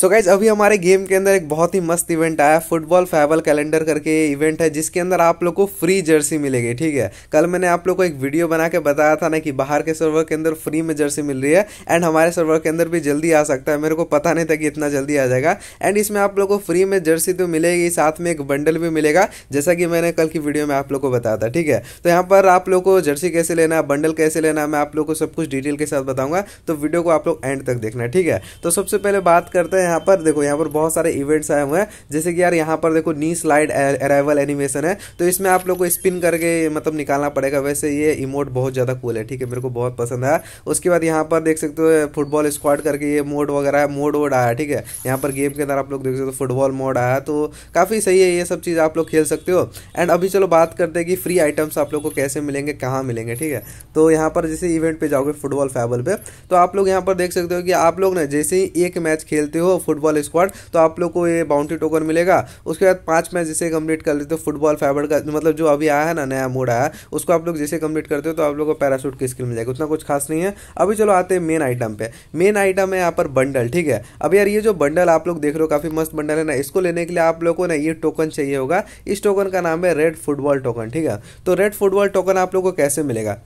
सो so guys अभी हमारे game के अंदर एक बहुत ही मस्त इवेंट आया फुटबॉल फेवल कैलेंडर करके इवेंट है जिसके अंदर आप लोग को फ्री जर्सी मिलेगी ठीक है कल मैंने आप लोग को एक वीडियो बना के बताया था ना कि बाहर के सर्वर के अंदर फ्री में जर्सी मिल रही है एंड हमारे सर्वर के अंदर भी जल्दी आ सकता है मेरे को पता नहीं था कि इतना जल्दी आ जाएगा एंड इसमें आप लोग को फ्री में जर्सी तो मिलेगी साथ में एक बंडल भी मिलेगा जैसा कि मैंने कल की वीडियो में आप लोग को बताया था ठीक है तो यहाँ पर आप लोग को जर्सी कैसे लेना बंडल कैसे लेना मैं आप लोग को सब कुछ डिटेल के साथ बताऊंगा तो वीडियो को आप लोग एंड तक देखना ठीक है तो सबसे पहले बात करते हैं हैं यहाँ पर देखो यहाँ पर बहुत सारे इवेंट्स आए हुए हैं जैसे कि यार यहाँ पर देखो नी स्लाइड अराइवल एनिमेशन है तो इसमें आप लोग को स्पिन करके मतलब निकालना पड़ेगा वैसे ये इमोट बहुत ज़्यादा कूल है ठीक है मेरे को बहुत पसंद आया उसके बाद यहाँ पर देख सकते हो फुटबॉल स्क्वाड करके ये मोड वगैरह है मोड वोड आया ठीक है यहाँ पर गेम के अंदर आप लोग देख सकते हो फुटबॉल मोड आया तो काफ़ी सही है ये सब चीज़ आप लोग खेल सकते हो एंड अभी चलो बात करते हैं कि फ्री आइटम्स आप लोग को कैसे मिलेंगे कहाँ मिलेंगे ठीक है तो यहाँ पर जैसे इवेंट पे जाओगे फुटबॉल फैबल पे तो आप लोग यहाँ पर देख सकते हो कि आप लोग ना जैसे ही एक मैच खेलते हो फुटबॉल स्क्वाड तो आप लोग को ये बाउंड्री टोकन मिलेगा उसके बाद पांच मैच जिसे कंप्लीट कर लेते हो फुटबॉल फाइबर का मतलब जो अभी आया है ना नया मोड आया उसको आप लोग जैसे कंप्लीट करते हो तो आप लोग को पैरासूट की स्किल मिल जाएगी उतना कुछ खास नहीं है अभी चलो आते हैं मेन आइटम पे मेन आइटम है यहाँ पर बंडल ठीक है अब यार ये जो बंडल आप लोग देख रहे हो काफ़ी मस्त बंडल है ना इसको लेने के लिए आप लोग को ना ये टोकन चाहिए होगा इस टोकन का नाम है रेड फुटबॉल टोकन ठीक है तो रेड फुटबॉल टोकन आप लोग को कैसे मिलेगा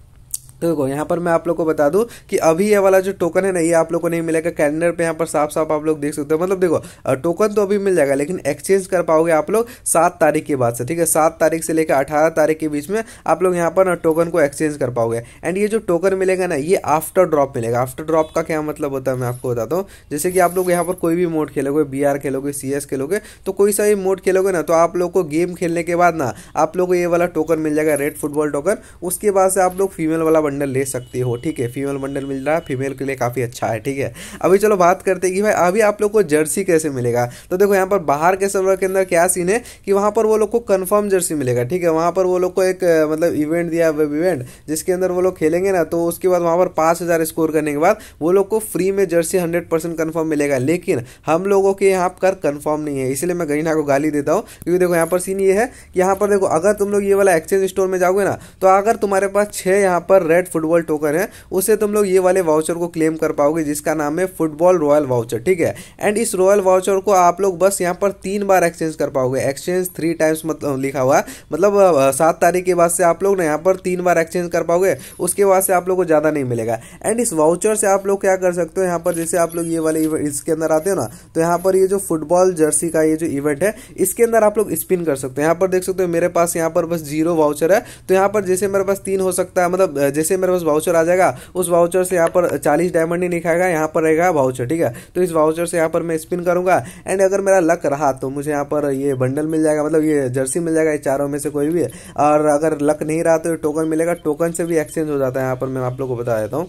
देखो यहाँ पर मैं आप लोग को बता दूं कि अभी ये वाला जो टोकन है ना ये आप लोग को नहीं मिलेगा कैलेंडर पे यहाँ पर साफ साफ आप लोग देख सकते हो मतलब देखो टोकन तो अभी मिल जाएगा लेकिन एक्सचेंज कर पाओगे आप लोग सात तारीख के बाद से ठीक है सात तारीख से लेकर अठारह तारीख के बीच में आप लोग यहाँ पर टोकन को एक्सचेंज कर पाओगे एंड ये जो टोकन मिलेगा ना ये आफ्टर ड्रॉप मिलेगा आफ्टर ड्रॉप का क्या मतलब होता है मैं आपको बताता हूँ जैसे कि आप लोग यहाँ पर कोई भी मोड खेलोगे बी खेलोगे सी खेलोगे तो कोई सा भी मोड खेलोगे ना तो आप लोग को गेम खेलने के बाद ना आप लोग को ये वाला टोकन मिल जाएगा रेड फुटबॉल टोकन उसके बाद से आप लोग फीमेल वाला बंडल ले सकती हो ठीक है फीमेल बंडल मिल रहा है फीमेल के लिए काफ़ी अच्छा है ठीक है अभी चलो बात करते हैं कि भाई अभी आप लोग को जर्सी कैसे मिलेगा तो देखो यहाँ पर बाहर के सर्वर के अंदर क्या सीन है कि वहाँ पर वो लोग को कन्फर्म जर्सी मिलेगा ठीक है वहाँ पर वो लोग को एक मतलब इवेंट दिया वेब इवेंट जिसके अंदर वो लोग खेलेंगे ना तो उसके बाद वहाँ पर पाँच स्कोर करने के बाद वो लोग को फ्री में जर्सी हंड्रेड परसेंट मिलेगा लेकिन हम लोगों के यहाँ पर कन्फर्म नहीं है इसलिए मैं गरीना को गाली देता हूँ क्योंकि देखो यहाँ पर सीन ये है कि यहाँ पर देखो अगर तुम लोग ये वाला एक्सचेंज स्टोर में जाओगे ना तो अगर तुम्हारे पास छः यहाँ पर रेड फुटबॉल टोकन है उससे तुम लोग ये वाले वाउचर को क्लेम कर पाओगे जिसका नाम है फुटबॉल रॉयल वाउचर ठीक है एंड इस रॉयल वाउचर को आप लोग बस यहाँ पर तीन बार एक्सचेंज कर पाओगे एक्सचेंज थ्री टाइम्स मतलब लिखा हुआ है मतलब सात तारीख के बाद से आप लोग ना यहाँ पर तीन बार एक्सचेंज कर पाओगे उसके बाद से आप लोग को ज़्यादा नहीं मिलेगा एंड इस वाउचर से आप लोग क्या कर सकते हो यहाँ पर जैसे आप लोग ये वाले इसके अंदर आते हो ना तो यहाँ पर ये जो फुटबॉल जर्सी का ये जो इवेंट है इसके अंदर आप लोग स्पिन कर सकते हो यहाँ पर देख सकते हो मेरे पास यहाँ पर बस जीरो वाउचर है तो यहाँ पर जैसे मेरे पास तीन हो सकता है मतलब जैसे जैसे मेरे पास वाउचर आ जाएगा उस वाउचर से यहाँ पर चालीस डायमंड ही निकाएगा यहाँ पर रहेगा वाउचर ठीक है तो इस वाउचर से यहाँ पर मैं स्पिन करूँगा एंड अगर मेरा लक रहा तो मुझे यहाँ पर ये बंडल मिल जाएगा मतलब ये जर्सी मिल जाएगा ये चारों में से कोई भी और अगर लक नहीं रहा तो टोकन मिलेगा टोकन से भी एक्सचेंज हो जाता है यहाँ पर मैं आप लोग को बता देता हूँ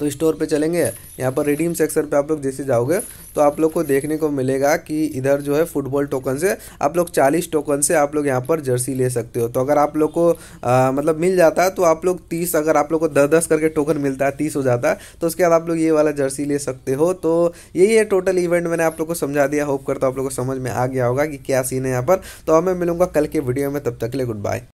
तो स्टोर पे चलेंगे यहाँ पर रिडीम सेक्शन पे आप लोग जैसे जाओगे तो आप लोग को देखने को मिलेगा कि इधर जो है फुटबॉल टोकन से आप लोग चालीस टोकन से आप लोग यहाँ पर जर्सी ले सकते हो तो अगर आप लोग को आ, मतलब मिल जाता है तो आप लोग तीस अगर आप लोग को दस दस करके टोकन मिलता है तीस हो जाता है तो उसके बाद आप लोग ये वाला जर्सी ले सकते हो तो यही है टोटल इवेंट मैंने आप लोग को समझा दिया होप करता हूँ आप लोग को समझ में आ गया होगा कि क्या सीन है यहाँ पर तो अब मैं मिलूंगा कल के वीडियो में तब तक ले गुड बाय